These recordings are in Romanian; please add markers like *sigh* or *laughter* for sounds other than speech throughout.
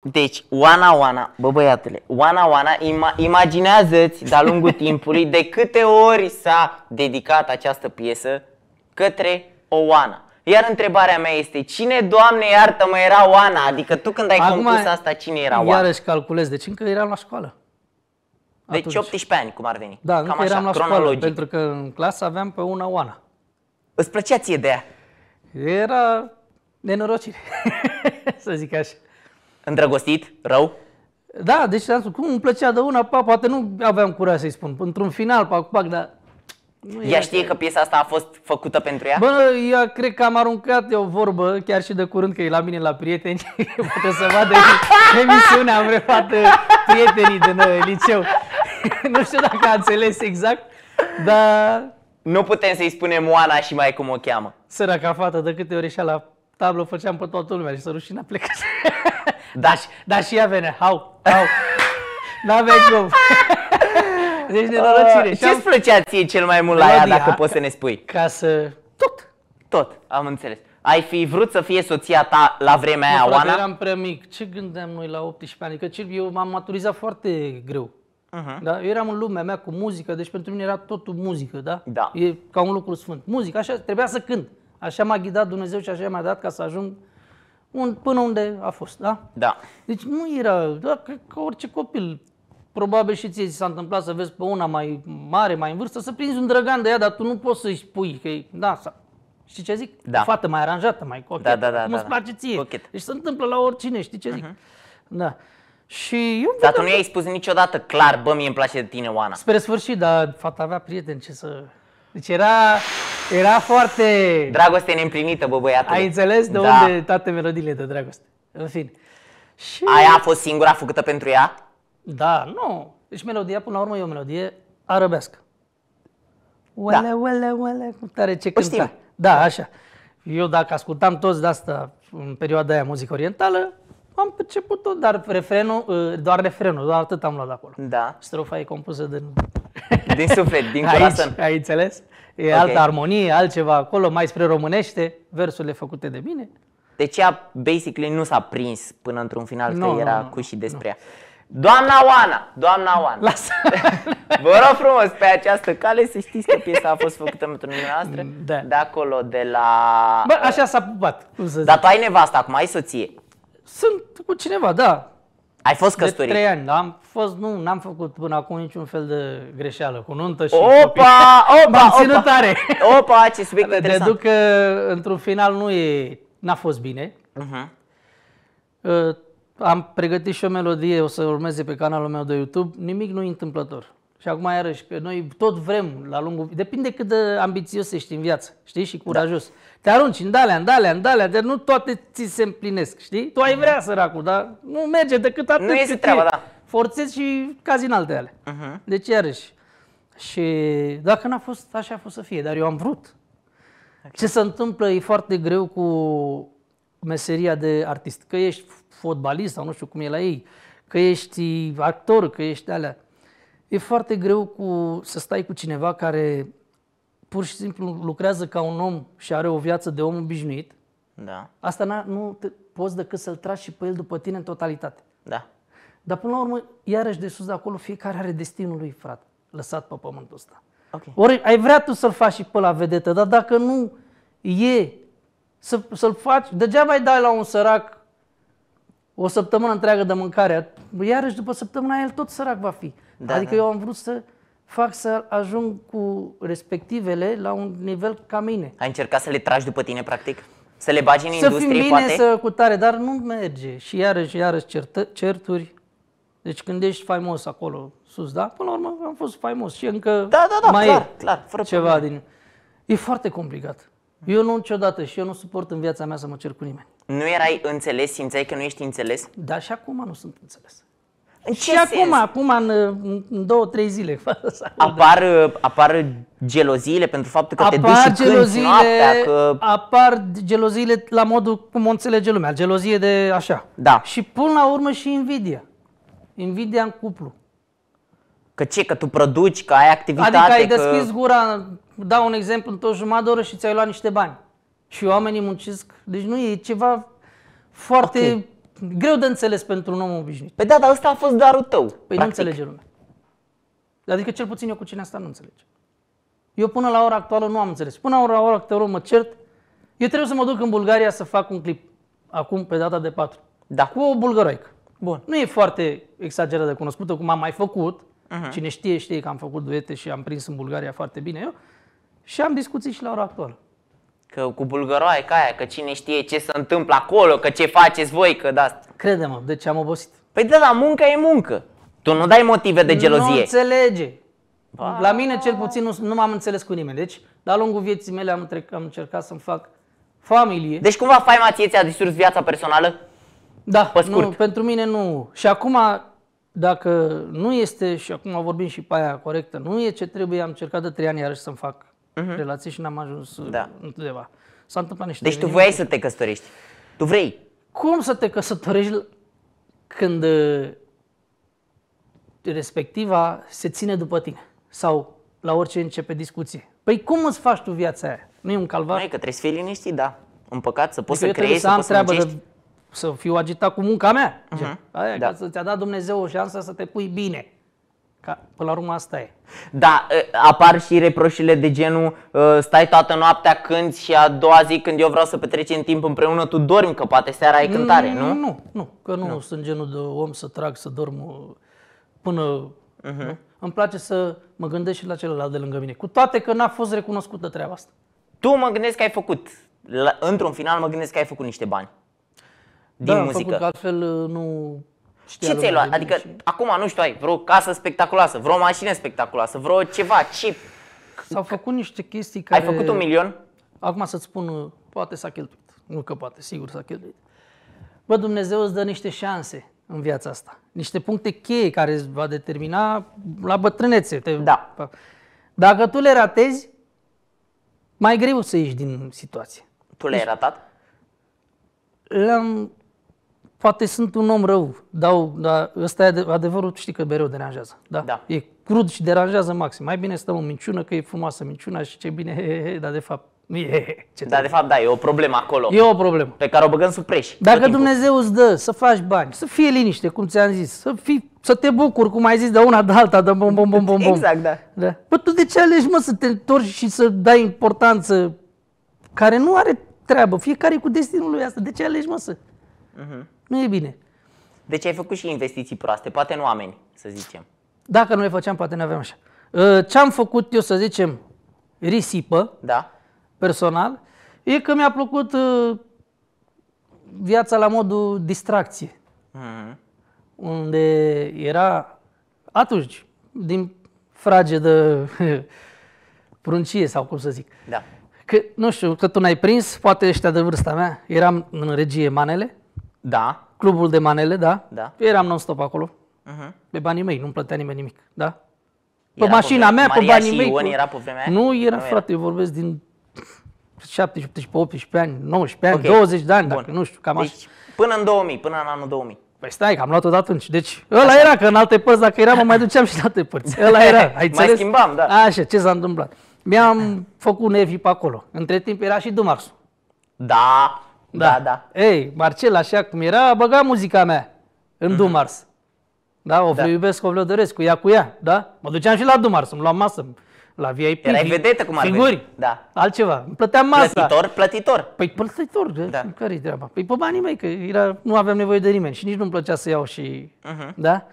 Deci, Oana, Oana, bă băiatule, Oana, Oana, ima- imaginează-ți de-a lungul *laughs* timpului de câte ori s-a dedicat această piesă către o Oana. Iar întrebarea mea este, cine, Doamne, iartă-mă, era Oana? Adică tu când ai Acum, compus asta, cine era Oana? Iarăși calculez, deci încă eram la școală. Deci, Atunci. 18 ani, cum ar veni. Da, Cam încă așa, eram la școală, pentru că în clasă aveam pe una Oana. Îți plăcea ție de ea? Era nenorocire, *laughs* să zic așa. Îndrăgostit? Rău? Da, deci cum îmi plăcea de una, pa, poate nu aveam curaj să-i spun. Într-un final, pac, pac, dar... Nu ea știe că piesa asta a fost făcută pentru ea? Bă, eu cred că am aruncat o vorbă, chiar și de curând, că e la mine la prieteni, *laughs* poate să vadă emisiunea, am refat uh, prietenii din liceu. *laughs* nu știu dacă a înțeles exact, dar... Nu putem să-i spunem Oana și mai cum o cheamă. Săraca fată, de câte ori ieșea la tablă făceam pe toată lumea și să rușina plecă. *laughs* Da. da și ea venea, hau, hau. *laughs* N-aveai cum. *laughs* Deci nenorocire. Uh, ce îți plăcea ție cel mai mult la ea, dacă poți să ne spui? Ca să... Tot. Tot, am înțeles. Ai fi vrut să fie soția ta la vremea aia, Oana? eram prea mic. Ce gândeam noi la 18 ani? Că eu m-am maturizat foarte greu. Uh-huh. Da? Eu eram în lumea mea cu muzică, deci pentru mine era totul muzică, da? da? E ca un lucru sfânt. Muzică, așa, trebuia să cânt. Așa m-a ghidat Dumnezeu și așa mi-a dat ca să ajung un, până unde a fost, da? Da. Deci nu era, da, cred că orice copil, probabil și ție ți s-a întâmplat să vezi pe una mai mare, mai în vârstă, să prinzi un drăgan de ea, dar tu nu poți să-i spui că e, da, știi ce zic? Da. fată mai aranjată, mai cochetă, da, da, da, cum da, îți da. place ție. Cochet. Deci se întâmplă la oricine, știi ce zic? Uh-huh. Da. Și eu dar tu nu i-ai spus niciodată clar, bă, mie îmi place de tine, Oana. Spre sfârșit, dar fata avea prieteni, ce să... Deci era... Era foarte... Dragoste neîmplinită, bă, băiatul. Ai înțeles de da. unde toate melodiile de dragoste. În fin. Și... Aia a fost singura făcută pentru ea? Da, nu. Deci melodia, până la urmă, e o melodie arăbească. Uele, da. uele, uele, cum tare ce cânta. Știm. Da, așa. Eu dacă ascultam toți de asta în perioada aia muzică orientală, am început o dar refrenul, uh, doar refrenul, doar atât am luat acolo. Da. Strofa e compusă din... Din suflet, din *laughs* corazon. Aici, ai înțeles? e okay. altă armonie, altceva acolo, mai spre românește, versurile făcute de mine. Deci ea, basically, nu s-a prins până într-un final, no, că era no, no, cu și despre no. ea. Doamna Oana, doamna Oana. Lasă. *laughs* Vă rog frumos pe această cale să știți că piesa a fost făcută pentru noastră mm, da. de acolo, de la... Bă, așa s-a pupat, cum să zic. Dar tu ai nevastă acum, ai soție. Sunt cu cineva, da. Ai fost căsătorit? De trei ani, da? am fost, nu, n-am făcut până acum niciun fel de greșeală cu nuntă și Opa, copii. opa, *laughs* ținut opa, tare. Opa, ce subiect interesant. Deduc că într-un final nu e, n-a fost bine. Uh-huh. Uh, am pregătit și o melodie, o să urmeze pe canalul meu de YouTube, nimic nu e întâmplător. Și acum iarăși, că noi tot vrem la lungul... Depinde cât de ambițios ești în viață, știi? Și curajos. Da. Te arunci în dalea, în dalea, în dalea, dar nu toate ți se împlinesc, știi? Tu ai mhm. vrea săracul, dar nu merge decât atât. Nu este treaba, da. Forțezi și cazi în alte ale. Uh-huh. Mhm. Deci iarăși. Și dacă n-a fost, așa a fost să fie, dar eu am vrut. Okay. Ce se întâmplă e foarte greu cu meseria de artist. Că ești fotbalist sau nu știu cum e la ei, că ești actor, că ești alea E foarte greu cu, să stai cu cineva care pur și simplu lucrează ca un om și are o viață de om obișnuit. Da. Asta nu te, poți decât să-l tragi și pe el după tine în totalitate. Da. Dar până la urmă, iarăși de sus de acolo, fiecare are destinul lui, frate, lăsat pe pământul ăsta. Okay. Ori ai vrea tu să-l faci și pe la vedetă, dar dacă nu e să, să-l faci, degeaba îi dai la un sărac o săptămână întreagă de mâncare, iarăși după săptămâna el tot sărac va fi. Da, adică da. eu am vrut să fac să ajung cu respectivele la un nivel ca mine. Ai încercat să le tragi după tine, practic? Să le bagi în să industrie, fim bine, poate? să cu tare, dar nu merge. Și iarăși, iarăși certă, certuri. Deci când ești faimos acolo, sus, da? Până la urmă am fost faimos și încă da, da, da, mai clar, e clar, fără ceva probleme. din... E foarte complicat. Eu nu niciodată și eu nu suport în viața mea să mă cer cu nimeni nu erai înțeles, simțeai că nu ești înțeles? Da, și acum nu sunt înțeles. În ce și sens? acum, acum în, în două, trei zile. *laughs* Apar, apar geloziile pentru faptul că apar te duci și geloziile, noaptea, că... Apar geloziile la modul cum o înțelege lumea, gelozie de așa. Da. Și până la urmă și invidia. Invidia în cuplu. Că ce, că tu produci, că ai activitate, Adică ai că... deschis gura, dau un exemplu, într-o jumătate de oră și ți-ai luat niște bani și oamenii muncesc. Deci nu e ceva foarte okay. greu de înțeles pentru un om obișnuit. Pe păi da, dar ăsta a fost darul tău. Păi practic. nu înțelege lumea. Adică cel puțin eu cu cine asta nu înțelege. Eu până la ora actuală nu am înțeles. Până la ora actuală mă cert. Eu trebuie să mă duc în Bulgaria să fac un clip. Acum, pe data de 4. Da. Cu o bulgăroică. Bun. Nu e foarte exagerat de cunoscută, cum am mai făcut. Uh-huh. Cine știe, știe că am făcut duete și am prins în Bulgaria foarte bine eu. Și am discuții și la ora actuală că cu bulgăroaie ca aia, că cine știe ce se întâmplă acolo, că ce faceți voi, că da. Crede-mă, ce am obosit. Păi da, dar munca e muncă. Tu nu dai motive de gelozie. Nu înțelege. Ba. La mine cel puțin nu, nu m-am înțeles cu nimeni. Deci, de-a lungul vieții mele am, trec, am încercat să-mi fac familie. Deci cumva faima ție ți-a distrus viața personală? Da, pe scurt. Nu, pentru mine nu. Și acum, dacă nu este, și acum vorbim și pe aia corectă, nu e ce trebuie, am încercat de trei ani iarăși să-mi fac uh-huh. relații și n-am ajuns uh, da. undeva. S-a întâmplat niște Deci tu voiai să te căsătorești. Tu vrei. Cum să te căsătorești când uh, respectiva se ține după tine? Sau la orice începe discuție. Păi cum îți faci tu viața aia? Nu e un calvar? Nu că trebuie să fii liniștit, da. În păcat, să poți deci să creezi, să, să am treabă să de, să fiu agitat cu munca mea. Uh-huh. Aia, da. ca să-ți-a dat Dumnezeu o șansă să te pui bine. Ca, până la urmă asta e. Da, apar și reproșile de genul stai toată noaptea când și a doua zi când eu vreau să petrecem timp împreună, tu dormi, că poate seara ai cântare, nu? Nu, nu, că nu, nu. sunt genul de om să trag, să dorm uh, până... Uh-huh. Nu? Îmi place să mă gândesc și la celălalt de lângă mine, cu toate că n-a fost recunoscută treaba asta. Tu mă gândesc că ai făcut, într-un final mă gândesc că ai făcut niște bani din da, muzică. Da, altfel uh, nu Știa ce ți-ai luat? Adică și... acum, nu știu, ai vreo casă spectaculoasă, vreo mașină spectaculoasă, vreo ceva, ce... S-au făcut niște chestii care... Ai făcut un milion? Acum să-ți spun, poate s-a cheltuit. Nu că poate, sigur s-a cheltuit. Bă, Dumnezeu îți dă niște șanse în viața asta. Niște puncte cheie care îți va determina la bătrânețe. Te... Da. Dacă tu le ratezi, mai greu să ieși din situație. Tu le-ai deci ratat? L-am poate sunt un om rău, dau, dar ăsta e adevărul, știi că mereu deranjează. Da? da. E crud și deranjează maxim. Mai bine stăm în minciună, că e frumoasă minciuna și ce bine, he, he, dar de fapt E, ce Dar de fapt, da, e o problemă acolo. E o problemă. Pe care o băgăm sub preș. Dacă Dumnezeu îți dă să faci bani, să fie liniște, cum ți-am zis, să, fii, să te bucuri, cum ai zis, de una, de alta, de bom, bom, bom, bom, bom. Exact, da. da. Bă, tu de ce alegi, mă, să te întorci și să dai importanță care nu are treabă? Fiecare cu destinul lui asta. De ce alegi, mă, să... Uh-huh nu e bine. Deci ai făcut și investiții proaste, poate în oameni, să zicem. Dacă nu le făceam, poate ne aveam așa. Ă, Ce am făcut eu, să zicem, risipă, da. personal, e că mi-a plăcut ă, viața la modul distracție. Mm-hmm. Unde era atunci, din frage de *laughs* pruncie sau cum să zic. Da. Că, nu știu, că tu n-ai prins, poate ăștia de vârsta mea, eram în regie manele, da. Clubul de manele, da? Da. Eu eram non-stop acolo. Uh-huh. Pe banii mei, nu-mi plătea nimeni nimic, da? Pe era mașina pe mea, Maria pe banii mei. Ion cu... era pe vremea Nu era, nu frate, era. eu vorbesc din 17, 18, 18 ani, 19 okay. 20 de ani, dacă nu știu, cam deci, așa. până în 2000, până în anul 2000. Păi stai, că am luat-o de atunci. Deci, ăla așa. era, că în alte părți, dacă era, mă mai duceam și în alte părți. *laughs* Ăla era, ai Mai schimbam, da. Așa, ce s-a întâmplat? Mi-am făcut nevi pe acolo. Între timp era și Dumarsu. Da. Da. da, da. Ei, Marcel, așa cum era, a muzica mea în mm-hmm. Dumars. Da, o da. iubesc, o doresc, cu ea, cu ea, da? Mă duceam și la Dumars, îmi luam masă, la VIP. Erai vedetă cum ar Figuri, da. altceva. Îmi plăteam masa. Plătitor, plătitor. Păi plătitor, da. care e treaba? Păi pe banii mei, că era, nu aveam nevoie de nimeni și nici nu-mi plăcea să iau și... Uh-huh. Da?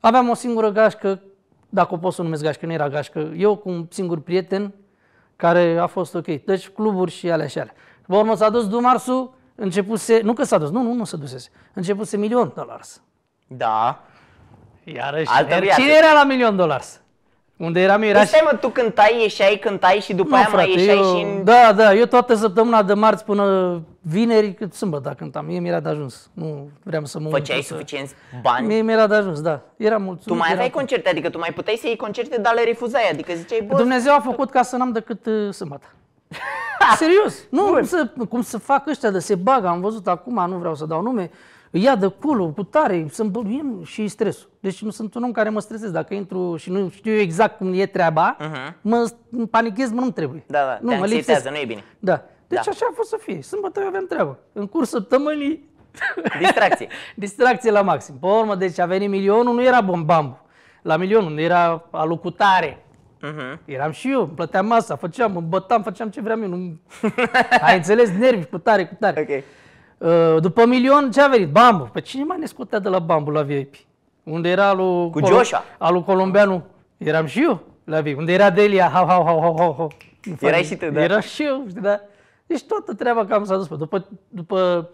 Aveam o singură gașcă, dacă o pot să o numesc gașcă, nu era gașcă, eu cu un singur prieten care a fost ok. Deci cluburi și alea și alea. Pe urmă s-a dus Dumarsu, începuse, nu că s-a dus, nu, nu, nu s-a dus, începuse milion dolars. Da. Iarăși, Altă er, cine era la milion dolars? Unde eram era și... Păi mă, tu cântai, ieșeai, cântai și după nu, aia frate, mai ieșeai eu, și... În... Da, da, eu toată săptămâna de marți până vineri, cât sâmbătă da, cântam, mie mi-era de ajuns. Nu vreau să mă... Făceai suficienți bani? Mie mi-era de ajuns, da. Era mult. Tu mai aveai concerte, adică tu mai puteai să iei concerte, dar le refuzai, adică ziceai... Dumnezeu a făcut ca să n-am decât uh, sâmbătă. *laughs* Serios. Nu, cum să, cum să fac ăștia de se bagă, am văzut acum, nu vreau să dau nume, ia de culo, cu tare, sunt bălbim și stresul. Deci nu sunt un om care mă stresez. Dacă intru și nu știu exact cum e treaba, uh-huh. mă panichez, mă nu trebuie. Da, da, nu, mă lipsează, nu e bine. Da. Deci da. așa a fost să fie. Sâmbătă eu aveam treabă. În curs săptămânii... Distracție. *laughs* Distracție la maxim. Pe urmă, deci a venit milionul, nu era bombam. La milionul, nu era alocutare. Uh-huh. Eram și eu, plăteam masa, făceam, mă bătam, făceam ce vreau eu. Nu... *laughs* Ai înțeles? Nervi, cu tare, cu tare. Okay. Uh, după milion, ce a venit? Bambu. Pe păi cine mai ne scotea de la Bambu la VIP? Unde era alu... Cu Col- Joșa. Alu colombianu. Eram și eu la VIP. Unde era Delia? Hau, hau, hau, hau, hau. hau. Erai și tu, da. Era și eu, știi, da. Deci toată treaba cam s-a dus. După, după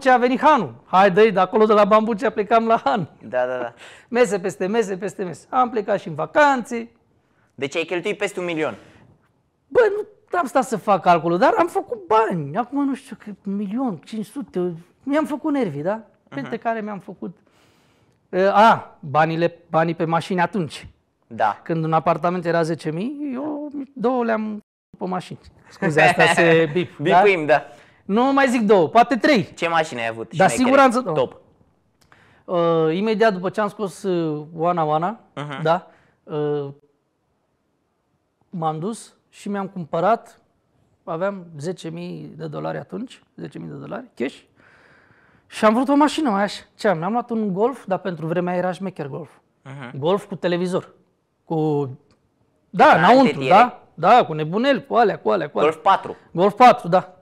ce a venit Hanu. Hai dă de acolo de la a plecam la Hanu? Da, da, da. Mese peste mese peste mese. Am plecat și în vacanțe, deci ai cheltuit peste un milion. Bă, nu am stat să fac calculul, dar am făcut bani. Acum nu știu, că un milion, 500, mi-am făcut nervii, da? Mhm. Pentru uh-huh. care mi-am făcut... Uh, a, banile, banii pe mașini atunci. Da. Când un apartament era 10.000, eu două le-am pe mașini. Scuze, *laughs* asta se bip. Da? Bipuim, da? da. Nu mai zic două, poate trei. Ce mașini ai avut? Da, siguranță... Cred. Top. Uh, imediat după ce am scos uh, Oana Oana, uh-huh. da, uh, m-am dus și mi-am cumpărat, aveam 10.000 de dolari atunci, 10.000 de dolari, cash, și am vrut o mașină mai așa. Ce am? Mi-am luat un Golf, dar pentru vremea era șmecher Golf. Uh-huh. Golf cu televizor. Cu... Da, da înăuntru, da? Da, cu nebunel, cu alea, cu alea, cu alea. Golf 4. Golf 4, da.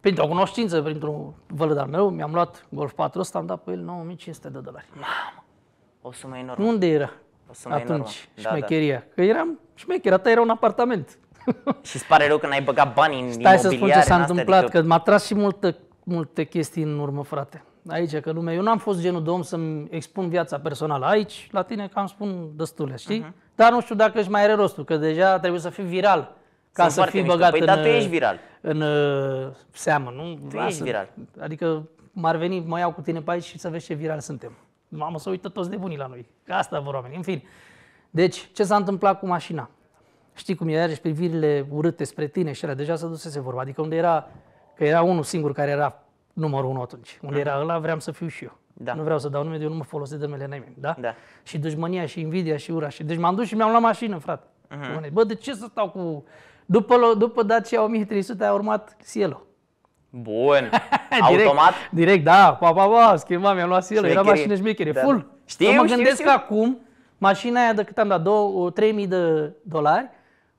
Printr-o cunoștință, printr-un vălăd al meu, mi-am luat Golf 4 ăsta, am dat pe el 9500 de dolari. Mamă, o sumă enormă. Unde era? sună atunci enorm. Da, șmecheria. Da, da. Că eram șmecher, atâta era un apartament. *laughs* Și îți pare rău că n-ai băgat bani în Stai să spun ce s-a adică- întâmplat, adică... că m-a tras și multe, multe chestii în urmă, frate. Aici, că lumea, eu n-am fost genul de om să-mi expun viața personală. Aici, la tine, cam spun destule, știi? Uh-huh. Dar nu știu dacă își mai are rostul, că deja trebuie să fii viral ca Sunt să fii băgat păi, în, dar tu ești viral. în, în uh, seamă, nu? Tu Lasă. ești viral. Adică m-ar veni, mă iau cu tine pe aici și să vezi ce viral suntem. Mamă, să uită toți nebunii la noi. Că asta vor oamenii. În fine. Deci, ce s-a întâmplat cu mașina? Știi cum era și deci privirile urâte spre tine și era deja se dusese vorba. Adică unde era, că era unul singur care era numărul unu atunci. Unde mhm. era ăla, vreau să fiu și eu. Da. Nu vreau să dau nume, de eu nu mă folosesc de numele nimeni. Da? da? Și dușmania și invidia și ura. Și... Deci m-am dus și mi-am luat mașină, frate. Mm-hmm. Bă, de ce să stau cu... După, după Dacia 1300 a urmat Cielo. Bun. *laughs* direct, Automat? Direct, da. Pa, pa, pa, schimba, mi-am luat el. Era mașină șmechere, da. full. Știu, mă gândesc știu. acum, mașina aia de cât am dat, 3000 de dolari,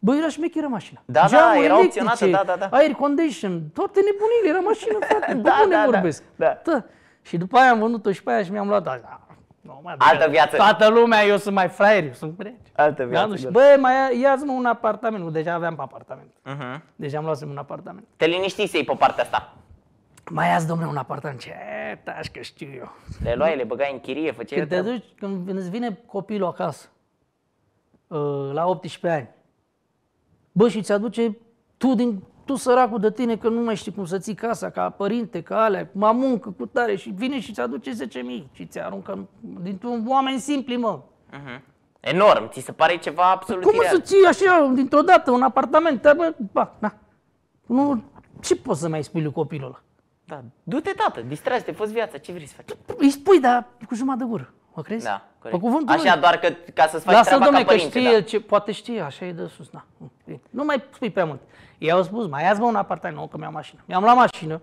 Băi, era șmecheră mașina. Da, da, era electrice, opționată, da, da, da. air condition, toate nebunile, era mașină, frate, *laughs* da, bă, da, da, vorbesc. Da, da. da. Și după aia am vândut-o și pe aia și mi-am luat da. da normal. Altă viață. Toată lumea, eu sunt mai fraier, eu sunt prieteni Altă da, viață. Da? Și, bă, mai ia-ți un apartament. Nu, deja aveam pe apartament. Uh-huh. Deja am luat un apartament. Te liniștisei pe partea asta. Mai ia-ți, domne, un apartament. Ce taș că știu eu. Le luai, le băgai în chirie, făceai Când te duci, când îți vine copilul acasă, uh, la 18 ani, bă, și ți aduce tu din tu săracul de tine că nu mai știi cum să ții casa, ca părinte, ca alea, mă muncă cu tare și vine și ți aduce 10.000 și ți aruncă dintr-un oameni simpli, mă. Uh-huh. Enorm, ți se pare ceva absolut Cum ireal. să ții așa, dintr-o dată, un apartament? Bă, ba, na. Nu, ce poți să mai spui lui copilul ăla? Da, du-te, tată, distrează-te, fă viața, ce vrei să faci? Îi spui, dar cu jumătate de gură, mă crezi? Da, corect. Pe cuvântul Așa lui. doar că, ca să-ți faci Lasă, treaba domne, ca părinte, că știe, da. ce, poate știe, așa e de sus, na. Nu mai spui prea mult. Ei au spus, mai ia-ți mă un apartament nou, că mi-am mașină. Mi-am luat mașină,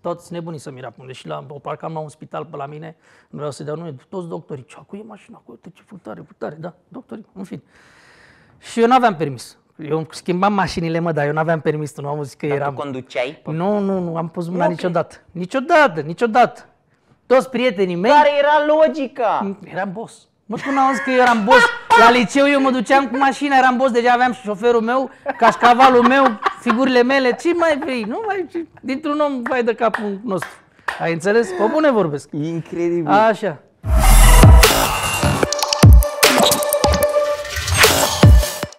toți nebunii să-mi rapunde și la, o parcam la un spital pe la mine, nu vreau să dau nume, toți doctorii, ce cu e mașina, Acolo ce putare, putare, da, doctorii, în fin. Și eu n-aveam permis. Eu schimbam mașinile, mă, dar eu n-aveam permis, nu am zis că dar eram... Tu conduceai? Nu, nu, nu, am pus mâna okay. niciodată. Niciodată, niciodată. Toți prietenii mei... Care era logica? Eram boss. Mă, spun, auzi că eram boss. La liceu eu mă duceam cu mașina, eram boss, deja aveam și șoferul meu, cașcavalul meu, figurile mele. Ce mai vrei? Nu mai... Dintr-un om vai de capul nostru. Ai înțeles? Pe bune vorbesc. Incredibil. Așa.